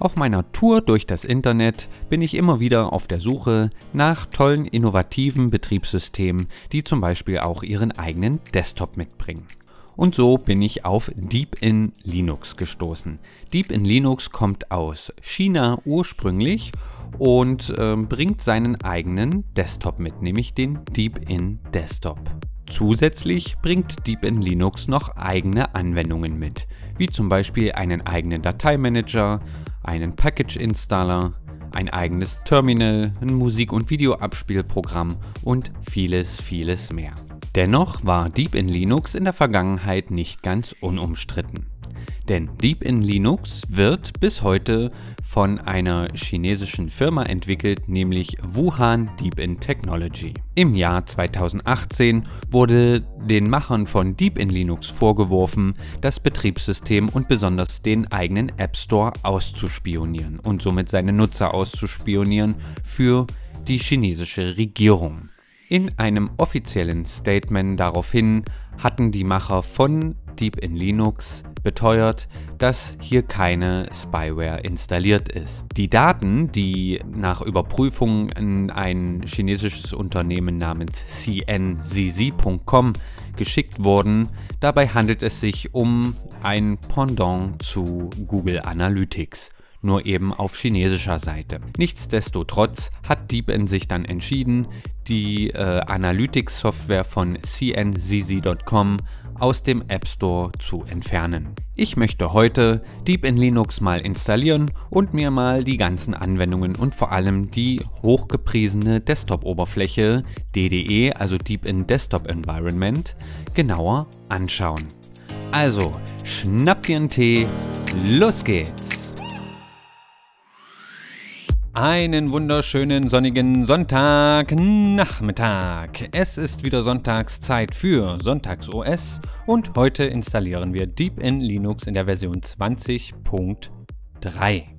Auf meiner Tour durch das Internet bin ich immer wieder auf der Suche nach tollen innovativen Betriebssystemen, die zum Beispiel auch ihren eigenen Desktop mitbringen. Und so bin ich auf Deep in Linux gestoßen. Deep in Linux kommt aus China ursprünglich und äh, bringt seinen eigenen Desktop mit, nämlich den Deep in Desktop. Zusätzlich bringt Deep in Linux noch eigene Anwendungen mit, wie zum Beispiel einen eigenen Dateimanager, einen Package-Installer, ein eigenes Terminal, ein Musik- und Videoabspielprogramm und vieles, vieles mehr. Dennoch war Deep in Linux in der Vergangenheit nicht ganz unumstritten. Denn Deep in Linux wird bis heute von einer chinesischen Firma entwickelt, nämlich Wuhan Deep in Technology. Im Jahr 2018 wurde den Machern von Deep in Linux vorgeworfen, das Betriebssystem und besonders den eigenen App Store auszuspionieren und somit seine Nutzer auszuspionieren für die chinesische Regierung. In einem offiziellen Statement daraufhin hatten die Macher von Deep in Linux beteuert, dass hier keine Spyware installiert ist. Die Daten, die nach Überprüfung in ein chinesisches Unternehmen namens cnzz.com geschickt wurden, dabei handelt es sich um ein Pendant zu Google Analytics nur eben auf chinesischer Seite. Nichtsdestotrotz hat DeepN sich dann entschieden, die äh, Analytics-Software von cnzz.com aus dem App Store zu entfernen. Ich möchte heute Deep in Linux mal installieren und mir mal die ganzen Anwendungen und vor allem die hochgepriesene Desktop-Oberfläche DDE, also Deep in Desktop Environment, genauer anschauen. Also, schnapp dir einen Tee, los geht's! Einen wunderschönen sonnigen Sonntagnachmittag. Es ist wieder Sonntagszeit für Sonntags OS und heute installieren wir Deep in Linux in der Version 20.3.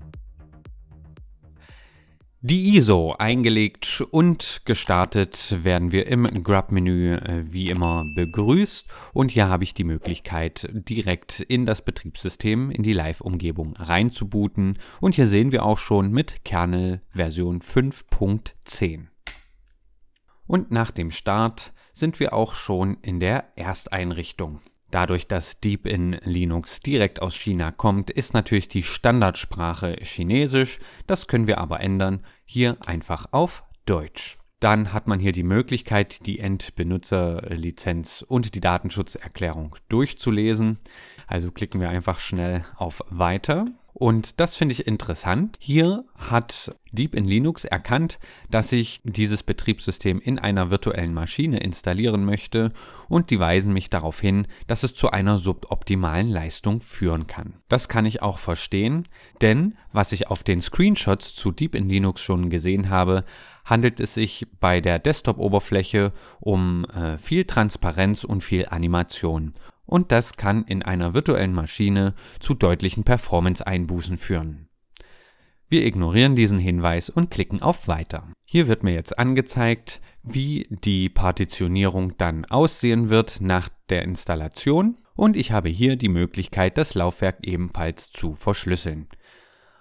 Die ISO eingelegt und gestartet werden wir im Grub-Menü äh, wie immer begrüßt und hier habe ich die Möglichkeit direkt in das Betriebssystem, in die Live-Umgebung reinzubooten und hier sehen wir auch schon mit Kernel Version 5.10. Und nach dem Start sind wir auch schon in der Ersteinrichtung. Dadurch, dass Deepin Linux direkt aus China kommt, ist natürlich die Standardsprache Chinesisch, das können wir aber ändern, hier einfach auf Deutsch. Dann hat man hier die Möglichkeit, die Endbenutzerlizenz und die Datenschutzerklärung durchzulesen. Also klicken wir einfach schnell auf Weiter. Und das finde ich interessant. Hier hat Deep in Linux erkannt, dass ich dieses Betriebssystem in einer virtuellen Maschine installieren möchte und die weisen mich darauf hin, dass es zu einer suboptimalen Leistung führen kann. Das kann ich auch verstehen, denn was ich auf den Screenshots zu Deep in Linux schon gesehen habe, handelt es sich bei der Desktop-Oberfläche um äh, viel Transparenz und viel Animation und das kann in einer virtuellen Maschine zu deutlichen Performance-Einbußen führen. Wir ignorieren diesen Hinweis und klicken auf Weiter. Hier wird mir jetzt angezeigt, wie die Partitionierung dann aussehen wird nach der Installation und ich habe hier die Möglichkeit, das Laufwerk ebenfalls zu verschlüsseln.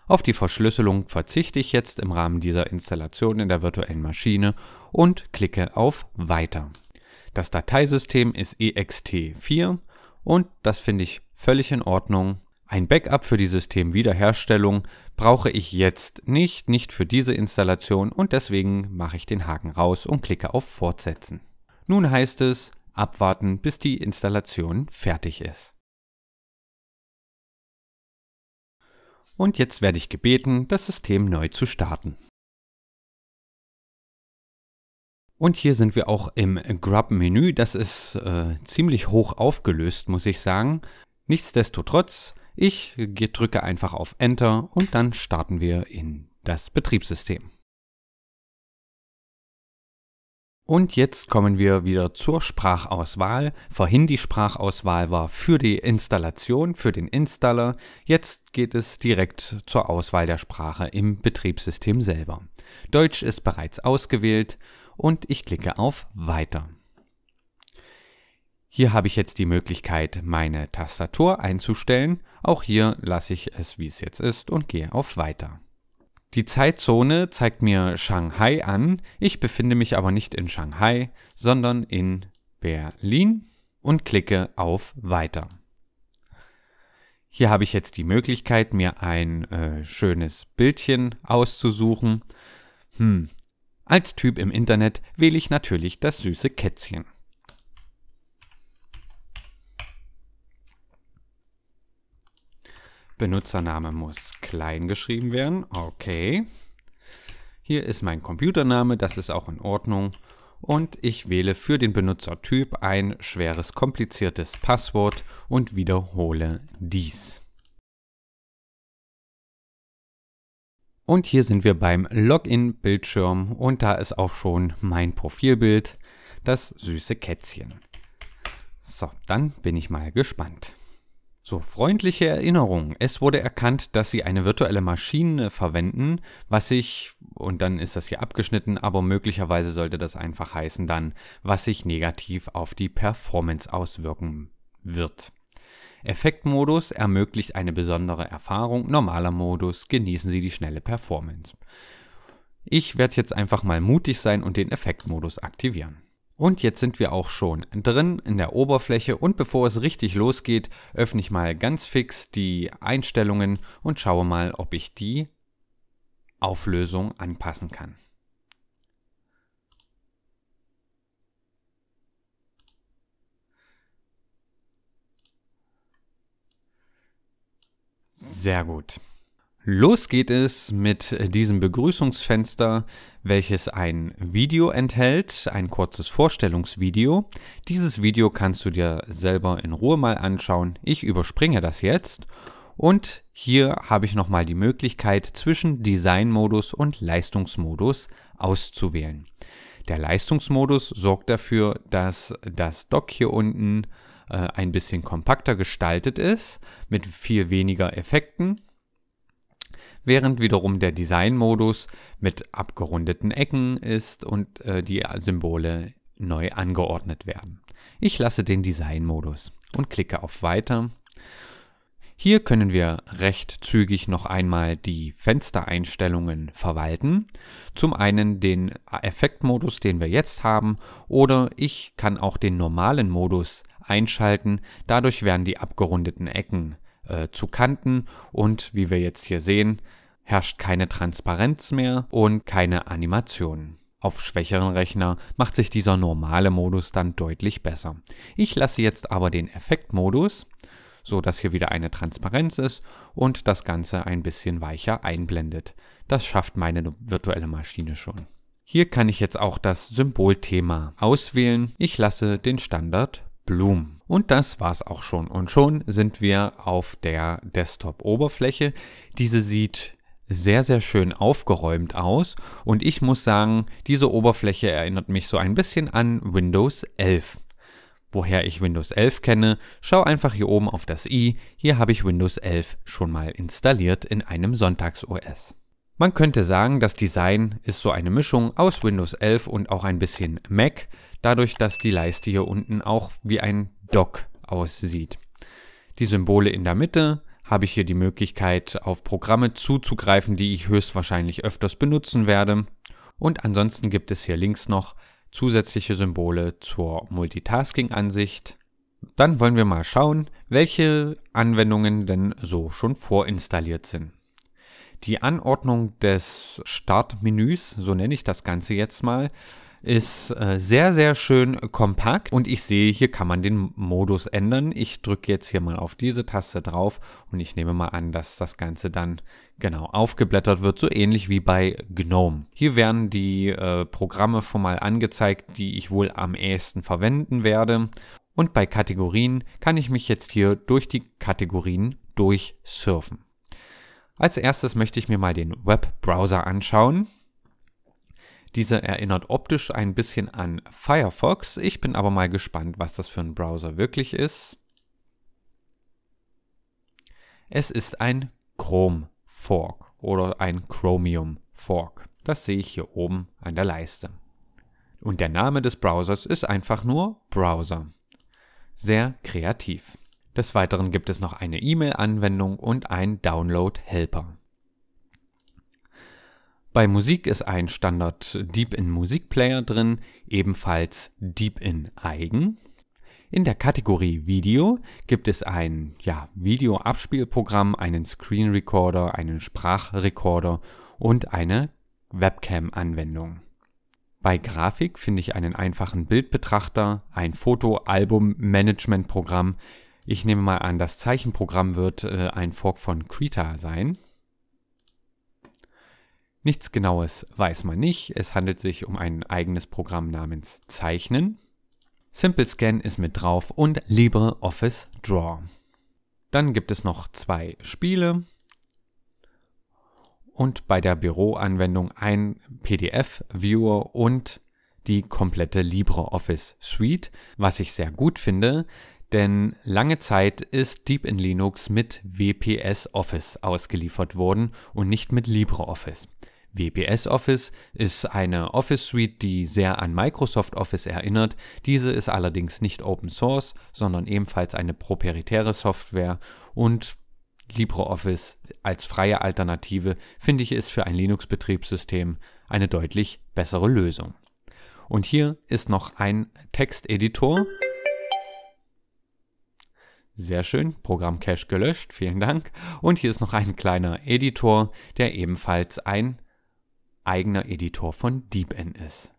Auf die Verschlüsselung verzichte ich jetzt im Rahmen dieser Installation in der virtuellen Maschine und klicke auf Weiter. Das Dateisystem ist ext4 und das finde ich völlig in Ordnung. Ein Backup für die Systemwiederherstellung brauche ich jetzt nicht, nicht für diese Installation und deswegen mache ich den Haken raus und klicke auf Fortsetzen. Nun heißt es abwarten, bis die Installation fertig ist. Und jetzt werde ich gebeten, das System neu zu starten. Und hier sind wir auch im Grub-Menü. Das ist äh, ziemlich hoch aufgelöst, muss ich sagen. Nichtsdestotrotz, ich drücke einfach auf Enter und dann starten wir in das Betriebssystem. Und jetzt kommen wir wieder zur Sprachauswahl. Vorhin die Sprachauswahl war für die Installation, für den Installer. Jetzt geht es direkt zur Auswahl der Sprache im Betriebssystem selber. Deutsch ist bereits ausgewählt und ich klicke auf Weiter. Hier habe ich jetzt die Möglichkeit, meine Tastatur einzustellen. Auch hier lasse ich es, wie es jetzt ist und gehe auf Weiter. Die Zeitzone zeigt mir Shanghai an. Ich befinde mich aber nicht in Shanghai, sondern in Berlin und klicke auf Weiter. Hier habe ich jetzt die Möglichkeit, mir ein äh, schönes Bildchen auszusuchen. Hm. Als Typ im Internet wähle ich natürlich das süße Kätzchen. Benutzername muss klein geschrieben werden. Okay. Hier ist mein Computername, das ist auch in Ordnung. Und ich wähle für den Benutzertyp ein schweres kompliziertes Passwort und wiederhole dies. Und hier sind wir beim Login-Bildschirm und da ist auch schon mein Profilbild, das süße Kätzchen. So, dann bin ich mal gespannt. So, freundliche Erinnerung. Es wurde erkannt, dass sie eine virtuelle Maschine verwenden, was sich, und dann ist das hier abgeschnitten, aber möglicherweise sollte das einfach heißen dann, was sich negativ auf die Performance auswirken wird. Effektmodus ermöglicht eine besondere Erfahrung, normaler Modus genießen Sie die schnelle Performance. Ich werde jetzt einfach mal mutig sein und den Effektmodus aktivieren. Und jetzt sind wir auch schon drin in der Oberfläche und bevor es richtig losgeht, öffne ich mal ganz fix die Einstellungen und schaue mal, ob ich die Auflösung anpassen kann. Sehr gut. Los geht es mit diesem Begrüßungsfenster welches ein Video enthält, ein kurzes Vorstellungsvideo. Dieses Video kannst du dir selber in Ruhe mal anschauen. Ich überspringe das jetzt. Und hier habe ich nochmal die Möglichkeit zwischen Designmodus und Leistungsmodus auszuwählen. Der Leistungsmodus sorgt dafür, dass das Dock hier unten äh, ein bisschen kompakter gestaltet ist, mit viel weniger Effekten während wiederum der Design-Modus mit abgerundeten Ecken ist und äh, die Symbole neu angeordnet werden. Ich lasse den Design-Modus und klicke auf Weiter. Hier können wir recht zügig noch einmal die Fenstereinstellungen verwalten. Zum einen den Effektmodus, den wir jetzt haben, oder ich kann auch den normalen Modus einschalten. Dadurch werden die abgerundeten Ecken äh, zu Kanten und wie wir jetzt hier sehen, herrscht keine Transparenz mehr und keine Animationen. Auf schwächeren Rechner macht sich dieser normale Modus dann deutlich besser. Ich lasse jetzt aber den Effektmodus, so dass hier wieder eine Transparenz ist und das Ganze ein bisschen weicher einblendet. Das schafft meine virtuelle Maschine schon. Hier kann ich jetzt auch das Symbolthema auswählen. Ich lasse den Standard Bloom. Und das war's auch schon. Und schon sind wir auf der Desktop-Oberfläche. Diese sieht sehr, sehr schön aufgeräumt aus und ich muss sagen, diese Oberfläche erinnert mich so ein bisschen an Windows 11. Woher ich Windows 11 kenne, schau einfach hier oben auf das i, hier habe ich Windows 11 schon mal installiert in einem Sonntags-OS. Man könnte sagen, das Design ist so eine Mischung aus Windows 11 und auch ein bisschen Mac, dadurch, dass die Leiste hier unten auch wie ein Dock aussieht. Die Symbole in der Mitte habe ich hier die Möglichkeit, auf Programme zuzugreifen, die ich höchstwahrscheinlich öfters benutzen werde. Und ansonsten gibt es hier links noch zusätzliche Symbole zur Multitasking-Ansicht. Dann wollen wir mal schauen, welche Anwendungen denn so schon vorinstalliert sind. Die Anordnung des Startmenüs, so nenne ich das Ganze jetzt mal, ist äh, sehr, sehr schön kompakt und ich sehe, hier kann man den Modus ändern. Ich drücke jetzt hier mal auf diese Taste drauf und ich nehme mal an, dass das Ganze dann genau aufgeblättert wird, so ähnlich wie bei GNOME. Hier werden die äh, Programme schon mal angezeigt, die ich wohl am ehesten verwenden werde. Und bei Kategorien kann ich mich jetzt hier durch die Kategorien durchsurfen. Als erstes möchte ich mir mal den Webbrowser anschauen. Dieser erinnert optisch ein bisschen an Firefox. Ich bin aber mal gespannt, was das für ein Browser wirklich ist. Es ist ein Chrome Fork oder ein Chromium Fork. Das sehe ich hier oben an der Leiste. Und der Name des Browsers ist einfach nur Browser. Sehr kreativ. Des Weiteren gibt es noch eine E-Mail-Anwendung und einen Download-Helper. Bei Musik ist ein Standard Deep-In Musik Player drin, ebenfalls Deep-In Eigen. In der Kategorie Video gibt es ein ja, Video-Abspielprogramm, einen Screen Recorder, einen Sprachrekorder und eine Webcam-Anwendung. Bei Grafik finde ich einen einfachen Bildbetrachter, ein Foto-Album-Management-Programm. Ich nehme mal an, das Zeichenprogramm wird äh, ein Fork von Krita sein. Nichts Genaues weiß man nicht. Es handelt sich um ein eigenes Programm namens Zeichnen. Simple Scan ist mit drauf und LibreOffice Draw. Dann gibt es noch zwei Spiele und bei der Büroanwendung ein PDF-Viewer und die komplette LibreOffice Suite, was ich sehr gut finde, denn lange Zeit ist Deep in Linux mit WPS Office ausgeliefert worden und nicht mit LibreOffice. WPS Office ist eine Office Suite, die sehr an Microsoft Office erinnert. Diese ist allerdings nicht Open Source, sondern ebenfalls eine proprietäre Software und LibreOffice als freie Alternative finde ich ist für ein Linux-Betriebssystem eine deutlich bessere Lösung. Und hier ist noch ein Texteditor. Sehr schön, Programm Cache gelöscht, vielen Dank. Und hier ist noch ein kleiner Editor, der ebenfalls ein eigener Editor von DeepN ist.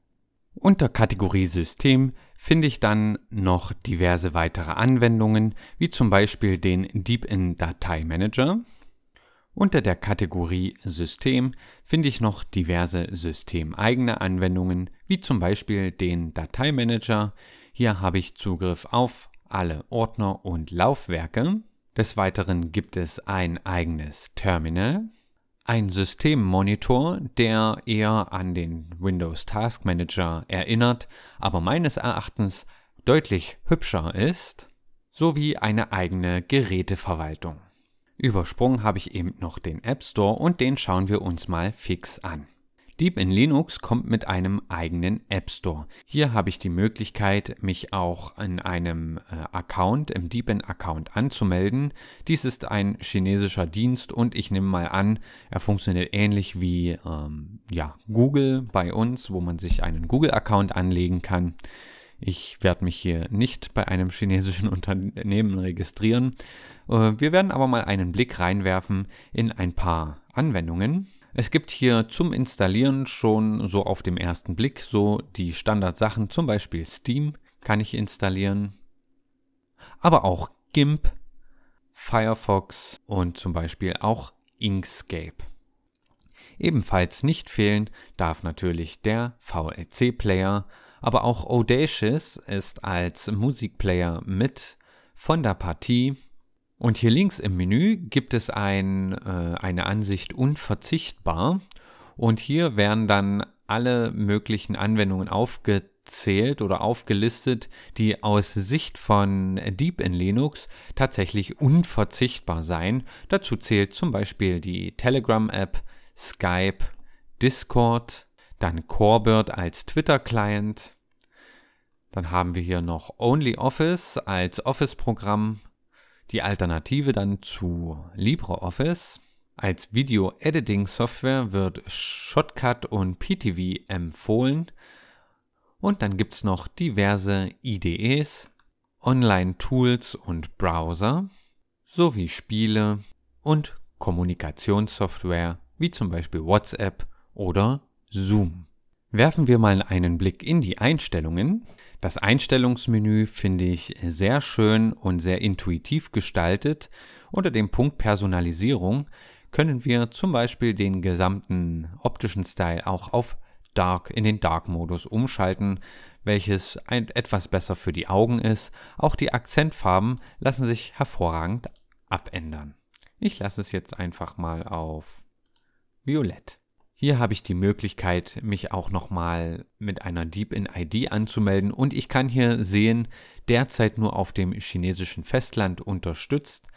Unter Kategorie System finde ich dann noch diverse weitere Anwendungen, wie zum Beispiel den DeepIn Dateimanager. Unter der Kategorie System finde ich noch diverse systemeigene Anwendungen, wie zum Beispiel den Dateimanager. Hier habe ich Zugriff auf alle Ordner und Laufwerke. Des Weiteren gibt es ein eigenes Terminal ein Systemmonitor, der eher an den Windows Task Manager erinnert, aber meines Erachtens deutlich hübscher ist, sowie eine eigene Geräteverwaltung. Übersprungen habe ich eben noch den App Store und den schauen wir uns mal fix an. Deep in Linux kommt mit einem eigenen App Store. Hier habe ich die Möglichkeit, mich auch in einem äh, Account, im Deepin Account anzumelden. Dies ist ein chinesischer Dienst und ich nehme mal an, er funktioniert ähnlich wie ähm, ja, Google bei uns, wo man sich einen Google Account anlegen kann. Ich werde mich hier nicht bei einem chinesischen Unternehmen registrieren. Äh, wir werden aber mal einen Blick reinwerfen in ein paar Anwendungen, es gibt hier zum Installieren schon so auf dem ersten Blick so die Standardsachen, zum Beispiel Steam kann ich installieren, aber auch GIMP, Firefox und zum Beispiel auch Inkscape. Ebenfalls nicht fehlen darf natürlich der VLC-Player, aber auch Audacious ist als Musikplayer mit von der Partie und hier links im Menü gibt es ein, äh, eine Ansicht unverzichtbar. Und hier werden dann alle möglichen Anwendungen aufgezählt oder aufgelistet, die aus Sicht von Deep in Linux tatsächlich unverzichtbar sein. Dazu zählt zum Beispiel die Telegram-App, Skype, Discord, dann Corebird als Twitter-Client. Dann haben wir hier noch OnlyOffice als Office-Programm, die Alternative dann zu LibreOffice als Video-Editing-Software wird Shotcut und PTV empfohlen. Und dann gibt es noch diverse IDEs, Online-Tools und Browser sowie Spiele und Kommunikationssoftware wie zum Beispiel WhatsApp oder Zoom. Werfen wir mal einen Blick in die Einstellungen. Das Einstellungsmenü finde ich sehr schön und sehr intuitiv gestaltet. Unter dem Punkt Personalisierung können wir zum Beispiel den gesamten optischen Style auch auf Dark in den Dark-Modus umschalten, welches ein, etwas besser für die Augen ist. Auch die Akzentfarben lassen sich hervorragend abändern. Ich lasse es jetzt einfach mal auf Violett. Hier habe ich die Möglichkeit, mich auch nochmal mit einer Deep-in-ID anzumelden und ich kann hier sehen, derzeit nur auf dem chinesischen Festland unterstützt.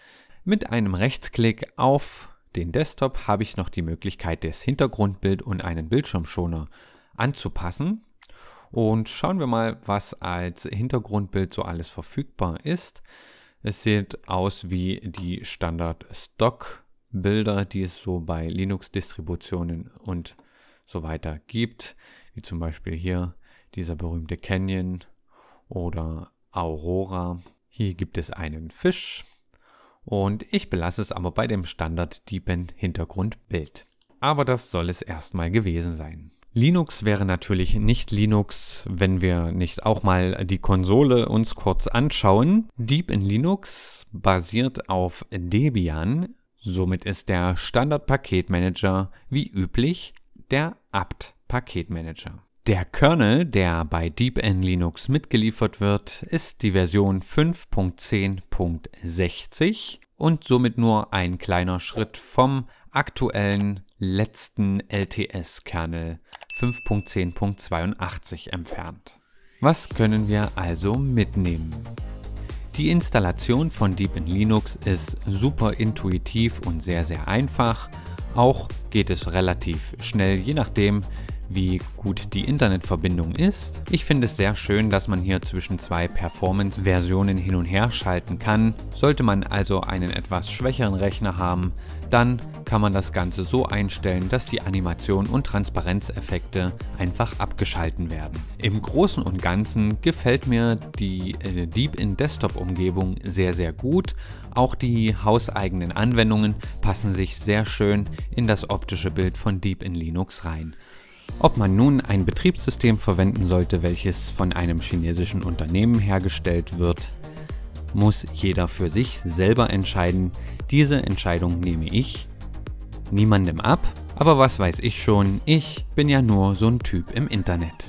Mit einem Rechtsklick auf den Desktop habe ich noch die Möglichkeit, das Hintergrundbild und einen Bildschirmschoner anzupassen. Und schauen wir mal, was als Hintergrundbild so alles verfügbar ist. Es sieht aus wie die Standard Stock Bilder, die es so bei Linux-Distributionen und so weiter gibt, wie zum Beispiel hier dieser berühmte Canyon oder Aurora. Hier gibt es einen Fisch und ich belasse es aber bei dem Standard Deepen Hintergrundbild. Aber das soll es erstmal gewesen sein. Linux wäre natürlich nicht Linux, wenn wir nicht auch mal die Konsole uns kurz anschauen. Deep in Linux basiert auf Debian, Somit ist der Standard-Paketmanager wie üblich der apt-Paketmanager. Der Kernel, der bei DeepN Linux mitgeliefert wird, ist die Version 5.10.60 und somit nur ein kleiner Schritt vom aktuellen letzten LTS-Kernel 5.10.82 entfernt. Was können wir also mitnehmen? Die Installation von Deepin Linux ist super intuitiv und sehr, sehr einfach. Auch geht es relativ schnell, je nachdem, wie gut die Internetverbindung ist. Ich finde es sehr schön, dass man hier zwischen zwei Performance-Versionen hin und her schalten kann. Sollte man also einen etwas schwächeren Rechner haben, dann kann man das Ganze so einstellen, dass die Animation und Transparenzeffekte einfach abgeschalten werden. Im Großen und Ganzen gefällt mir die äh, Deep in Desktop Umgebung sehr sehr gut. Auch die hauseigenen Anwendungen passen sich sehr schön in das optische Bild von Deep in Linux rein. Ob man nun ein Betriebssystem verwenden sollte, welches von einem chinesischen Unternehmen hergestellt wird, muss jeder für sich selber entscheiden. Diese Entscheidung nehme ich niemandem ab, aber was weiß ich schon, ich bin ja nur so ein Typ im Internet.